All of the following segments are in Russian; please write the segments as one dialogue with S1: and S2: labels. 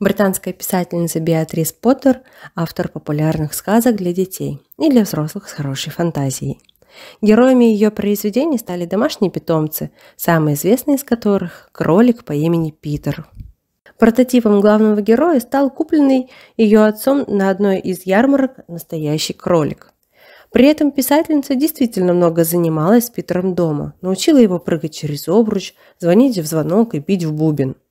S1: британская писательница Беатрис Поттер, автор популярных сказок для детей и для взрослых с хорошей фантазией. Героями ее произведений стали домашние питомцы, самый известный из которых – кролик по имени Питер. Прототипом главного героя стал купленный ее отцом на одной из ярмарок настоящий кролик. При этом писательница действительно много занималась с Питером дома, научила его прыгать через обруч, звонить в звонок и бить в бубен –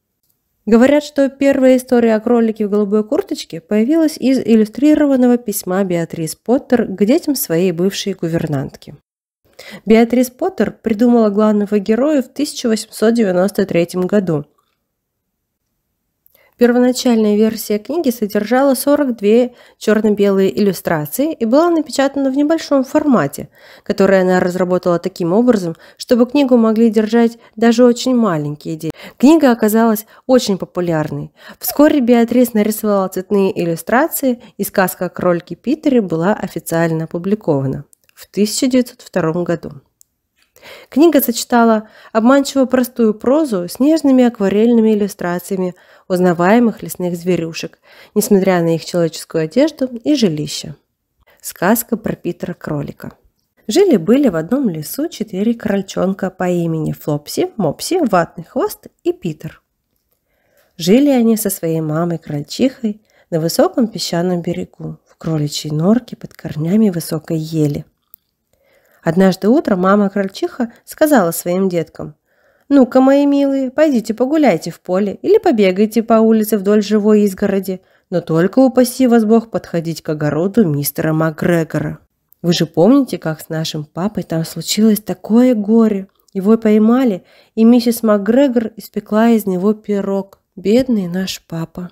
S1: Говорят, что первая история о кролике в голубой курточке появилась из иллюстрированного письма Беатрис Поттер к детям своей бывшей гувернантки. Беатрис Поттер придумала главного героя в 1893 году. Первоначальная версия книги содержала 42 черно-белые иллюстрации и была напечатана в небольшом формате, который она разработала таким образом, чтобы книгу могли держать даже очень маленькие дети. Книга оказалась очень популярной. Вскоре Беатрис нарисовала цветные иллюстрации, и сказка о кролике Питере была официально опубликована в 1902 году. Книга сочетала обманчиво простую прозу с нежными акварельными иллюстрациями узнаваемых лесных зверюшек, несмотря на их человеческую одежду и жилище. Сказка про Питера Кролика. Жили-были в одном лесу четыре крольчонка по имени Флопси, Мопси, Ватный Хвост и Питер. Жили они со своей мамой-крольчихой на высоком песчаном берегу, в кроличьей норке под корнями высокой ели. Однажды утром мама-крольчиха сказала своим деткам, «Ну-ка, мои милые, пойдите погуляйте в поле или побегайте по улице вдоль живой изгороди, но только упаси вас Бог подходить к огороду мистера Макгрегора». Вы же помните, как с нашим папой там случилось такое горе? Его поймали, и миссис МакГрегор испекла из него пирог. Бедный наш папа.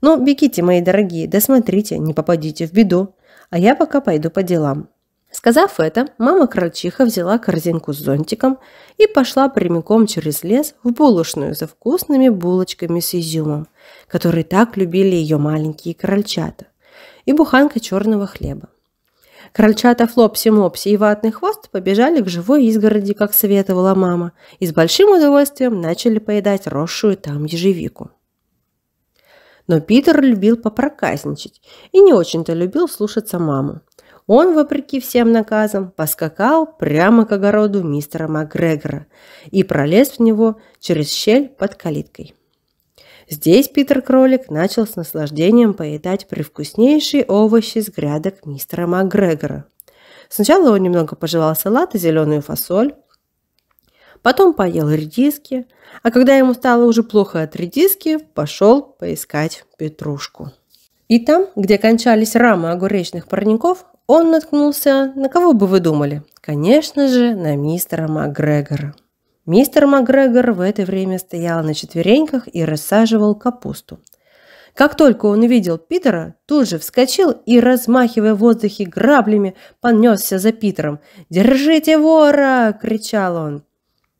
S1: Ну, бегите, мои дорогие, досмотрите, не попадите в беду. А я пока пойду по делам. Сказав это, мама крольчиха взяла корзинку с зонтиком и пошла прямиком через лес в булочную за вкусными булочками с изюмом, которые так любили ее маленькие крольчата, и буханкой черного хлеба. Крольчата Флопси-Мопси и Ватный Хвост побежали к живой изгороди, как советовала мама, и с большим удовольствием начали поедать росшую там ежевику. Но Питер любил попроказничать и не очень-то любил слушаться маму. Он, вопреки всем наказам, поскакал прямо к огороду мистера Макгрегора и пролез в него через щель под калиткой. Здесь Питер-кролик начал с наслаждением поедать привкуснейшие овощи с грядок мистера Макгрегора. Сначала он немного пожевал салат и зеленую фасоль, потом поел редиски, а когда ему стало уже плохо от редиски, пошел поискать петрушку. И там, где кончались рамы огуречных парников, он наткнулся, на кого бы вы думали? Конечно же, на мистера Макгрегора. Мистер Макгрегор в это время стоял на четвереньках и рассаживал капусту. Как только он увидел Питера, тут же вскочил и, размахивая в воздухе граблями, понесся за Питером. «Держите вора!» – кричал он.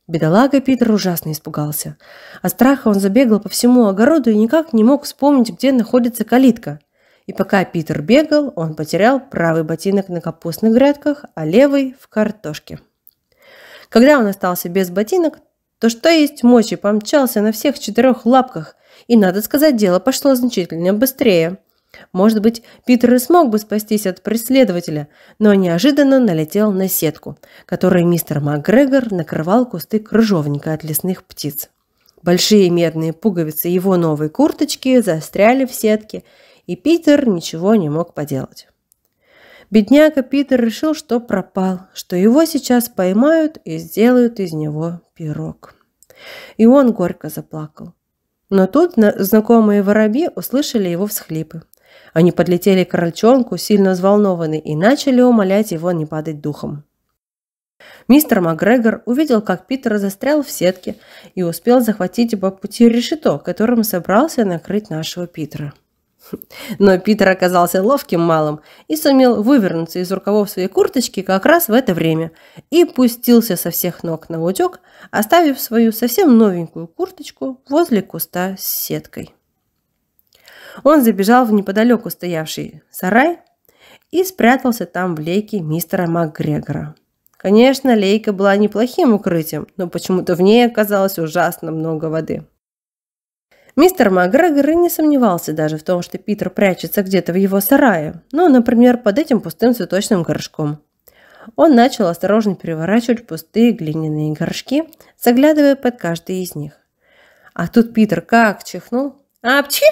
S1: Бедолага Питер ужасно испугался. От страха он забегал по всему огороду и никак не мог вспомнить, где находится калитка. И пока Питер бегал, он потерял правый ботинок на капустных грядках, а левый – в картошке. Когда он остался без ботинок, то что есть мочи помчался на всех четырех лапках, и, надо сказать, дело пошло значительно быстрее. Может быть, Питер и смог бы спастись от преследователя, но неожиданно налетел на сетку, которой мистер МакГрегор накрывал кусты крыжовника от лесных птиц. Большие медные пуговицы его новой курточки застряли в сетке, и Питер ничего не мог поделать. Бедняга Питер решил, что пропал, что его сейчас поймают и сделают из него пирог. И он горько заплакал. Но тут знакомые воробьи услышали его всхлипы. Они подлетели к крольчонку, сильно взволнованы, и начали умолять его не падать духом. Мистер Макгрегор увидел, как Питер застрял в сетке и успел захватить по пути решето, которым собрался накрыть нашего Питера. Но Питер оказался ловким малым и сумел вывернуться из рукавов своей курточки как раз в это время и пустился со всех ног на утек, оставив свою совсем новенькую курточку возле куста с сеткой. Он забежал в неподалеку стоявший сарай и спрятался там в лейке мистера МакГрегора. Конечно, лейка была неплохим укрытием, но почему-то в ней оказалось ужасно много воды – Мистер Макгрегор и не сомневался даже в том, что Питер прячется где-то в его сарае, ну, например, под этим пустым цветочным горшком. Он начал осторожно переворачивать пустые глиняные горшки, заглядывая под каждый из них. А тут Питер как чихнул. «Апчхи!»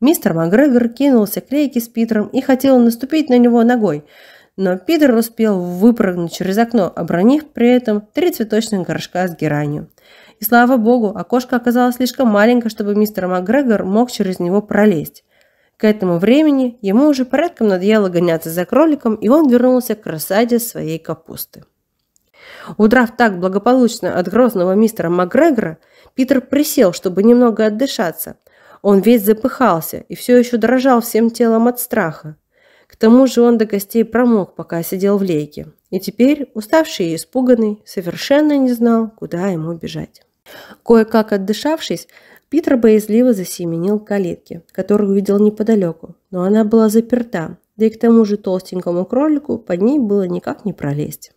S1: Мистер Макгрегор кинулся к лейке с Питером и хотел наступить на него ногой, но Питер успел выпрыгнуть через окно, обронив при этом три цветочных горшка с геранью – и слава богу, окошко оказалось слишком маленькое, чтобы мистер МакГрегор мог через него пролезть. К этому времени ему уже порядком надоело гоняться за кроликом, и он вернулся к рассаде своей капусты. Удрав так благополучно от грозного мистера МакГрегора, Питер присел, чтобы немного отдышаться. Он весь запыхался и все еще дрожал всем телом от страха. К тому же он до костей промок, пока сидел в лейке. И теперь, уставший и испуганный, совершенно не знал, куда ему бежать. Кое-как отдышавшись, Питер боязливо засеменил калитки, которую увидел неподалеку, но она была заперта, да и к тому же толстенькому кролику под ней было никак не пролезть.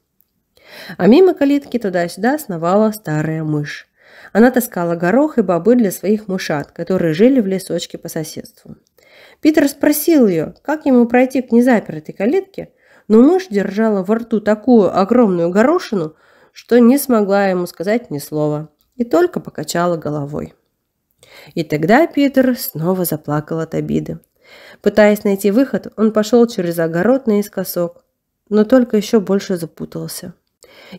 S1: А мимо калитки туда-сюда сновала старая мышь. Она таскала горох и бобы для своих мышат, которые жили в лесочке по соседству. Питер спросил ее, как ему пройти к незапертой калитке, но мышь держала во рту такую огромную горошину, что не смогла ему сказать ни слова и только покачала головой. И тогда Питер снова заплакал от обиды. Пытаясь найти выход, он пошел через огород наискосок, но только еще больше запутался.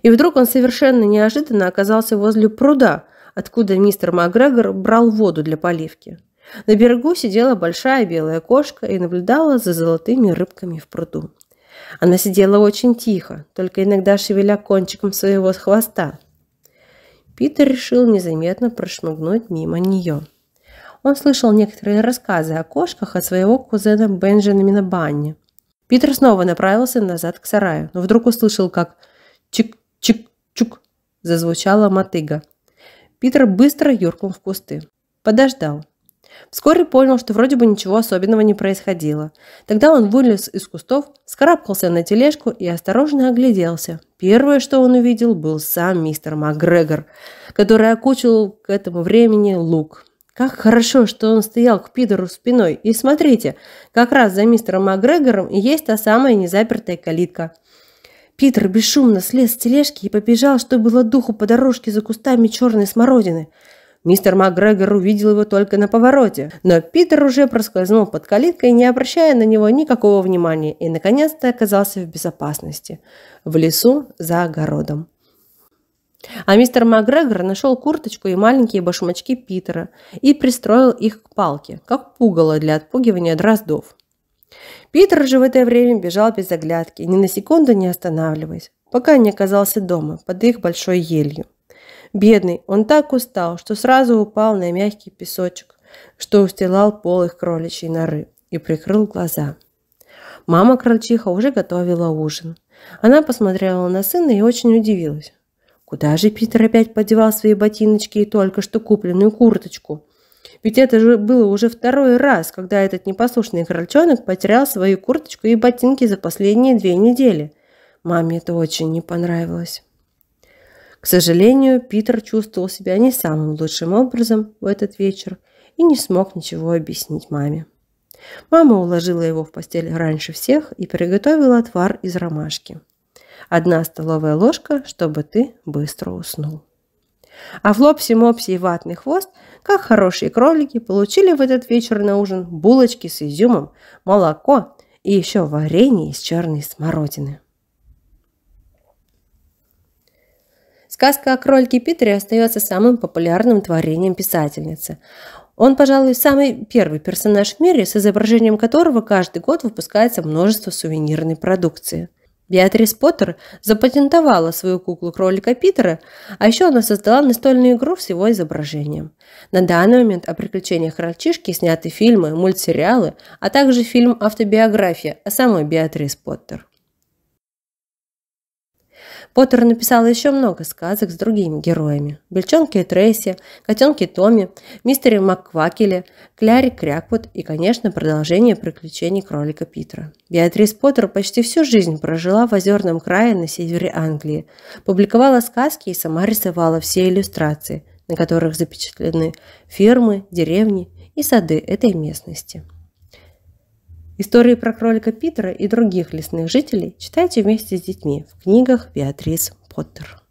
S1: И вдруг он совершенно неожиданно оказался возле пруда, откуда мистер Макгрегор брал воду для поливки. На берегу сидела большая белая кошка и наблюдала за золотыми рыбками в пруду. Она сидела очень тихо, только иногда шевеля кончиком своего хвоста – Питер решил незаметно прошмыгнуть мимо нее. Он слышал некоторые рассказы о кошках от своего кузена Бенджамина Банни. Питер снова направился назад к сараю, но вдруг услышал, как «чик-чик-чук» зазвучала мотыга. Питер быстро юркнул в кусты. Подождал. Вскоре понял, что вроде бы ничего особенного не происходило. Тогда он вылез из кустов, скарабкался на тележку и осторожно огляделся. Первое, что он увидел, был сам мистер Макгрегор, который окучил к этому времени лук. Как хорошо, что он стоял к Питеру спиной. И смотрите, как раз за мистером Макгрегором и есть та самая незапертая калитка. Питер бесшумно слез с тележки и побежал, что было духу по дорожке за кустами черной смородины – Мистер МакГрегор увидел его только на повороте, но Питер уже проскользнул под калиткой, не обращая на него никакого внимания, и наконец-то оказался в безопасности – в лесу за огородом. А мистер МакГрегор нашел курточку и маленькие башмачки Питера и пристроил их к палке, как пугало для отпугивания дроздов. Питер же в это время бежал без оглядки, ни на секунду не останавливаясь, пока не оказался дома, под их большой елью. Бедный, он так устал, что сразу упал на мягкий песочек, что устилал пол их кроличьей норы, и прикрыл глаза. Мама крольчиха уже готовила ужин. Она посмотрела на сына и очень удивилась. Куда же Питер опять подевал свои ботиночки и только что купленную курточку? Ведь это же было уже второй раз, когда этот непослушный крольчонок потерял свою курточку и ботинки за последние две недели. Маме это очень не понравилось. К сожалению, Питер чувствовал себя не самым лучшим образом в этот вечер и не смог ничего объяснить маме. Мама уложила его в постель раньше всех и приготовила отвар из ромашки. Одна столовая ложка, чтобы ты быстро уснул. А Флопси, Мопси и Ватный Хвост, как хорошие кролики, получили в этот вечер на ужин булочки с изюмом, молоко и еще варенье из черной смородины. Сказка о крольке Питере остается самым популярным творением писательницы. Он, пожалуй, самый первый персонаж в мире, с изображением которого каждый год выпускается множество сувенирной продукции. Беатрис Поттер запатентовала свою куклу кролика Питера, а еще она создала настольную игру с его изображением. На данный момент о приключениях ральчишки сняты фильмы, мультсериалы, а также фильм «Автобиография» о самой Беатрис Поттер. Поттер написал еще много сказок с другими героями. Бельчонки Тресси, котенки Томми, Мистере Макквакеле, Кляри Кряквуд и, конечно, продолжение приключений кролика Питера. Беатрис Поттер почти всю жизнь прожила в озерном крае на севере Англии, публиковала сказки и сама рисовала все иллюстрации, на которых запечатлены фермы, деревни и сады этой местности. Истории про кролика Питера и других лесных жителей читайте вместе с детьми в книгах Беатрис Поттер.